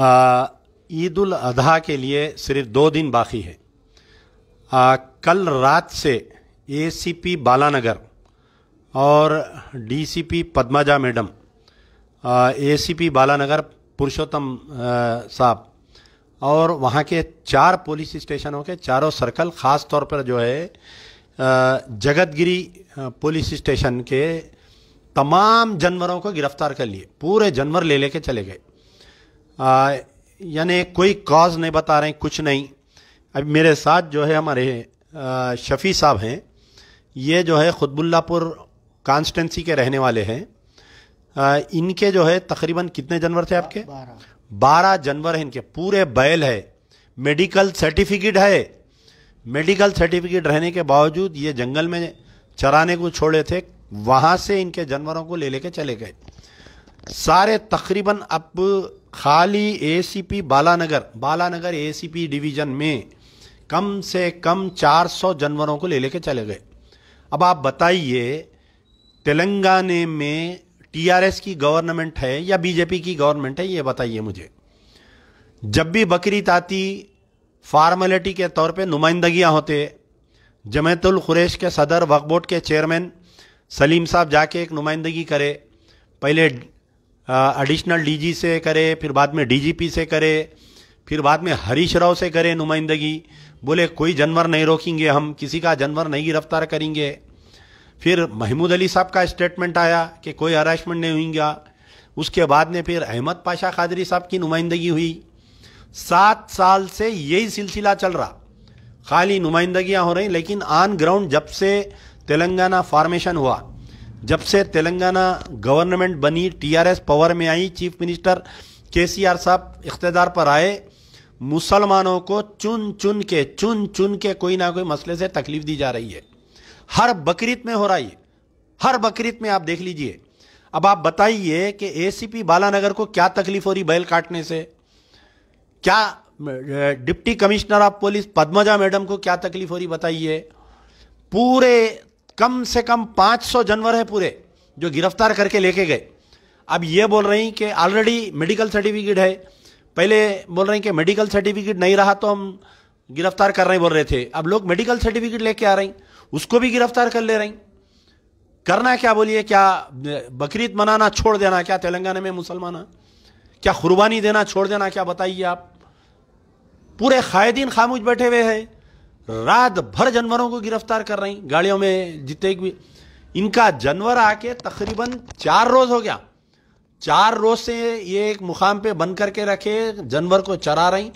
ईद उल अधा के लिए सिर्फ दो दिन बाकी है आ, कल रात से एसीपी बालानगर और DCP Padmaja madam ACP Balanagar Purushottam साहब और वहाँ के चार पुलिस स्टेशनों के चारों सर्कल ख़ास तौर पर जो है जगतगिरी पुलिस स्टेशन के तमाम जानवरों को गिरफ्तार कर लिए पूरे जानवर ले लेके चले गए यानी कोई कॉज नहीं बता रहे कुछ नहीं अभी मेरे साथ जो है हमारे शफ़ी साहब हैं ये जो है खुदबुल्लापुर कॉन्स्टेंसी के रहने वाले हैं इनके जो है तकरीबन कितने जानवर थे आपके बारह जानवर हैं इनके पूरे बैल है मेडिकल सर्टिफिकेट है मेडिकल सर्टिफिकेट रहने के बावजूद ये जंगल में चराने को छोड़े थे वहाँ से इनके जानवरों को ले लेके चले गए सारे तकरीबन अब खाली ACP Balanagar Balanagar ACP division में कम से कम 400 जानवरों को ले लेके चले गए अब आप बताइए तेलंगाना में टीआरएस की गवर्नमेंट है या बीजेपी की गवर्नमेंट है ये बताइए मुझे जब भी बकरी ताती फार्मेलिटी के तौर पे नुमाइंदगियाँ होते जमैतुल खुरेश के सदर वक्फ बोर्ड के चेयरमैन सलीम साहब जाके एक नुमाइंदगी करे पहले एडिशनल डीजी से करे फिर बाद में डीजीपी से करे फिर बाद में हरीश राव से करे नुमाइंदगी बोले कोई जानवर नहीं रोकेंगे हम किसी का जानवर नहीं गिरफ्तार करेंगे फिर महमूद अली साहब का स्टेटमेंट आया कि कोई हरासमेंट नहीं होगा उसके बाद में फिर अहमद पाशा खादरी साहब की नुमाइंदगी हुई सात साल से यही सिलसिला चल रहा खाली नुमाइंदगियां हो रही लेकिन ऑन ग्राउंड जब से तेलंगाना फॉर्मेशन हुआ जब से तेलंगाना गवर्नमेंट बनी टीआरएस पावर में आई चीफ मिनिस्टर केसीआर साहब इकतदार पर आए मुसलमानों को चुन चुन के चुन चुन के कोई ना कोई मसले से तकलीफ दी जा रही है हर बकरीत में हो रहा है हर बकरीद में आप देख लीजिए अब आप बताइए कि एसीपी बालानगर को क्या तकलीफ हो रही बैल काटने से क्या deputy commissioner of police Padmaja madam को क्या तकलीफ हो रही बताइए पूरे कम से कम 500 जानवर है पूरे जो गिरफ्तार करके लेके गए अब ये बोल रही कि ऑलरेडी मेडिकल सर्टिफिकेट है पहले बोल रही कि मेडिकल सर्टिफिकेट नहीं रहा तो हम गिरफ्तार कर रहे बोल रहे थे अब लोग मेडिकल सर्टिफिकेट लेके आ रही उसको भी गिरफ्तार कर ले रही करना क्या बोलिए क्या बकरीद मनाना छोड़ देना क्या तेलंगाना में मुसलमान क्या कुर्बानी देना छोड़ देना क्या बताइए आप पूरे खायदीन खामोश बैठे हुए हैं रात भर जानवरों को गिरफ्तार कर रही गाड़ियों में जितने भी इनका जानवर आके तकरीबन चार रोज हो गया चार रोज से ये एक मुकाम पे बंद करके रखे जानवर को चरा रही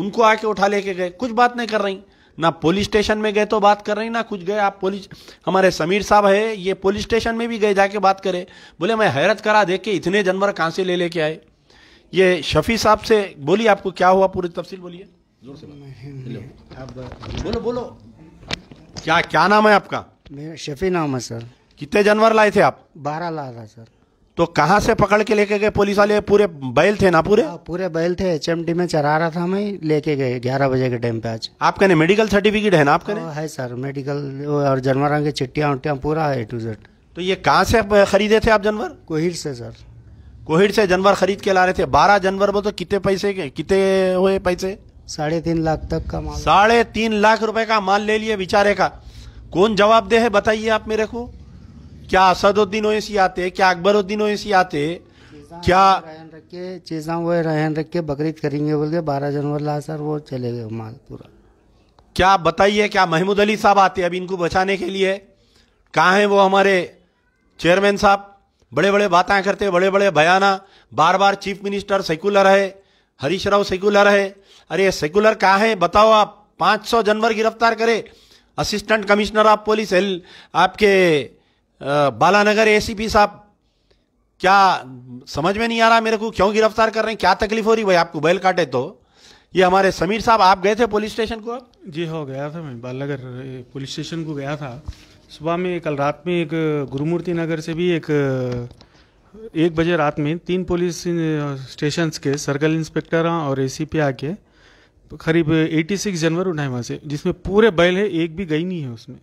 उनको आके उठा लेके गए कुछ बात नहीं कर रही ना पुलिस स्टेशन में गए तो बात कर रही ना कुछ गए आप पुलिस हमारे समीर साहब है ये पुलिस स्टेशन में भी गए जाके बात करे बोले मैं हैरत करा देख के इतने जानवर कहाँ से ले लेके आए ये शफी साहब से बोली आपको क्या हुआ पूरी तफसील बोलिए जोर से बोलो बोलो क्या क्या नाम है आपका मेरा शफी नाम है सर कितने जानवर लाए थे आप बारह ला था सर तो कहाँ से पकड़ के लेके गए पुलिस वाले पूरे बैल थे ना पूरे आ, हाँ, पूरे बैल थे एच में चरा रहा था मैं लेके गए ग्यारह बजे के टाइम पे आज आपके ने मेडिकल सर्टिफिकेट है ना आपका हाँ, है सर मेडिकल और जानवर की चिट्टिया उट्टियाँ पूरा है टू जेड तो ये कहाँ से खरीदे थे आप जानवर कोहिर से सर कोहिर से जानवर खरीद के ला रहे थे बारह जानवर बोल तो कितने पैसे कितने हुए पैसे साढ़े तीन लाख तक का माल साढ़े तीन लाख रुपए का माल ले लिए बेचारे का कौन जवाब दे है बताइए आप मेरे को क्या असदुद्दीन ओसी आते क्या अकबरुद्दीन ओसी आते क्या रखे चीजा वो रहन रख के बकरीद करेंगे बोल के बारह जनवर ला सर वो चले गए माल पूरा क्या बताइए क्या महमूद अली साहब आते अब इनको बचाने के लिए कहा है वो हमारे चेयरमैन साहब बड़े बड़े बातें करते बड़े बड़े बयाना बार बार चीफ मिनिस्टर सेकुलर है हरीश राव सेकुलर है अरे सेकुलर कहाँ है बताओ आप पाँच सौ जनवर गिरफ्तार करे असिस्टेंट कमिश्नर ऑफ पुलिस एल आपके बालानगर एसीपी साहब क्या समझ में नहीं आ रहा मेरे को क्यों गिरफ्तार कर रहे हैं क्या तकलीफ हो रही भाई आपको बैल काटे तो ये हमारे समीर साहब आप गए थे पुलिस स्टेशन को आप जी हो गया था मैं नगर पुलिस स्टेशन को गया था सुबह में कल रात में एक गुरुमूर्ति नगर से भी एक एक बजे रात में तीन पुलिस स्टेशन के सर्कल इंस्पेक्टर और एसीपी आके तो करीब 86 जनवरी उठाए वहाँ से जिसमें पूरे बैल है एक भी गई नहीं है उसमें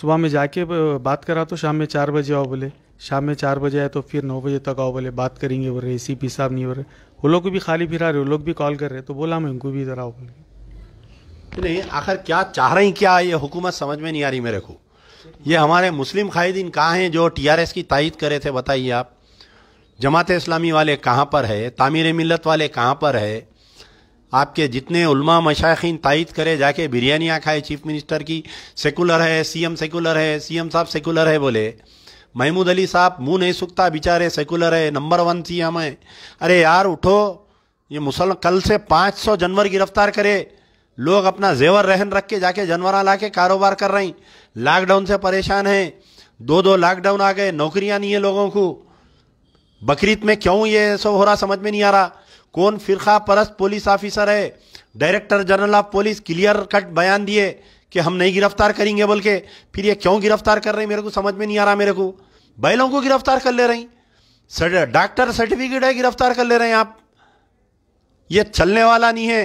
सुबह में जाके बात करा तो शाम में चार बजे आओ बोले शाम में चार बजे आए तो फिर नौ बजे तक आओ बोले बात करेंगे बोल रहे सी पी साहब नहीं बोल रहे वो लोग भी खाली फिरा रहे वो लोग भी कॉल कर रहे तो बोला मैं उनको भी इधर आओ बोले नहीं आखिर क्या चाह रही क्या ये हुकूमत समझ में नहीं आ रही मेरे को ये हमारे मुस्लिम कायदीन कहाँ हैं जो टीआरएस की तायद करे थे बताइए आप जमात इस्लामी वाले कहाँ पर है तामीर मिलत वाले कहाँ पर है आपके जितने उलमा मशाखिन तायद करे जाके बिरयानियाँ खाए चीफ मिनिस्टर की सेकुलर है सीएम सेकुलर है सीएम साहब सेकुलर है बोले महमूद अली साहब मुंह नहीं सूखता बेचारे सेकुलर है नंबर वन एम है अरे यार उठो ये मुसल कल से 500 जानवर गिरफ्तार करे लोग अपना जेवर रहन रख के जाके जानवर ला के कारोबार कर रही लॉकडाउन से परेशान है दो दो लॉकडाउन आ गए नौकरियाँ नहीं है लोगों को बकरीद में क्यों ये सब हो रहा समझ में नहीं आ रहा कौन फिर परस्त पुलिस ऑफिसर है director general of police clear cut बयान दिए कि हम नहीं गिरफ्तार करेंगे बोल के फिर ये क्यों गिरफ्तार कर रहे हैं मेरे को समझ में नहीं आ रहा मेरे को बैलों को गिरफ्तार कर ले रही डॉक्टर सर्टिफिकेट है गिरफ्तार कर ले रहे हैं आप ये चलने वाला नहीं है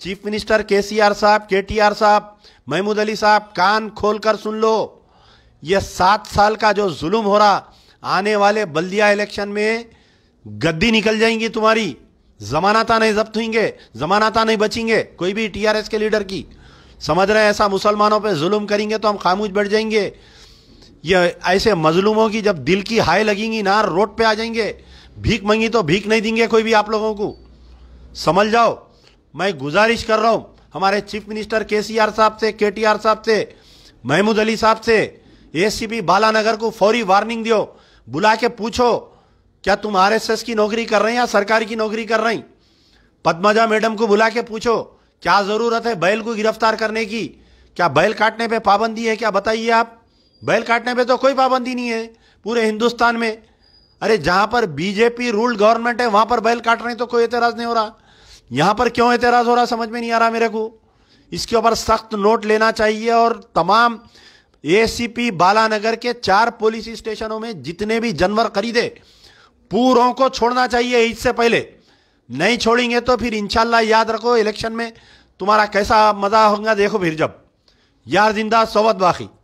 चीफ मिनिस्टर के साहब के साहब महमूद अली साहब कान कर सुन लो ये सात साल का जो जुल्म हो रहा आने वाले बल्दिया इलेक्शन में गद्दी निकल जाएंगी तुम्हारी जमानता नहीं जब्त होंगे जमानता नहीं बचेंगे कोई भी टीआरएस के लीडर की समझ रहे हैं ऐसा मुसलमानों पे जुल्म करेंगे तो हम खामोश बैठ जाएंगे ये ऐसे मजलूमों की जब दिल की हाय लगेंगी ना रोड पे आ जाएंगे भीख मंगी तो भीख नहीं देंगे कोई भी आप लोगों को समझ जाओ मैं गुजारिश कर रहा हूँ हमारे चीफ मिनिस्टर के साहब से के साहब से महमूद अली साहब से एस बालानगर को फौरी वार्निंग दियो बुला के पूछो क्या तुम आरएसएस की नौकरी कर रहे हैं या सरकार की नौकरी कर रही पद्मजा मैडम को बुला के पूछो क्या जरूरत है बैल को गिरफ्तार करने की क्या बैल काटने पे पाबंदी है क्या बताइए आप बैल काटने पे तो कोई पाबंदी नहीं है पूरे हिंदुस्तान में अरे जहां पर बीजेपी रूल गवर्नमेंट है वहां पर बैल काट रहे हैं तो कोई एतराज नहीं हो रहा यहां पर क्यों एतराज हो रहा समझ में नहीं आ रहा मेरे को इसके ऊपर सख्त नोट लेना चाहिए और तमाम एसीपी बालानगर के चार पुलिस स्टेशनों में जितने भी जानवर खरीदे पूरों को छोड़ना चाहिए इससे पहले नहीं छोड़ेंगे तो फिर इंशाल्लाह याद रखो इलेक्शन में तुम्हारा कैसा मज़ा होगा देखो फिर जब यार जिंदा सोबत बाकी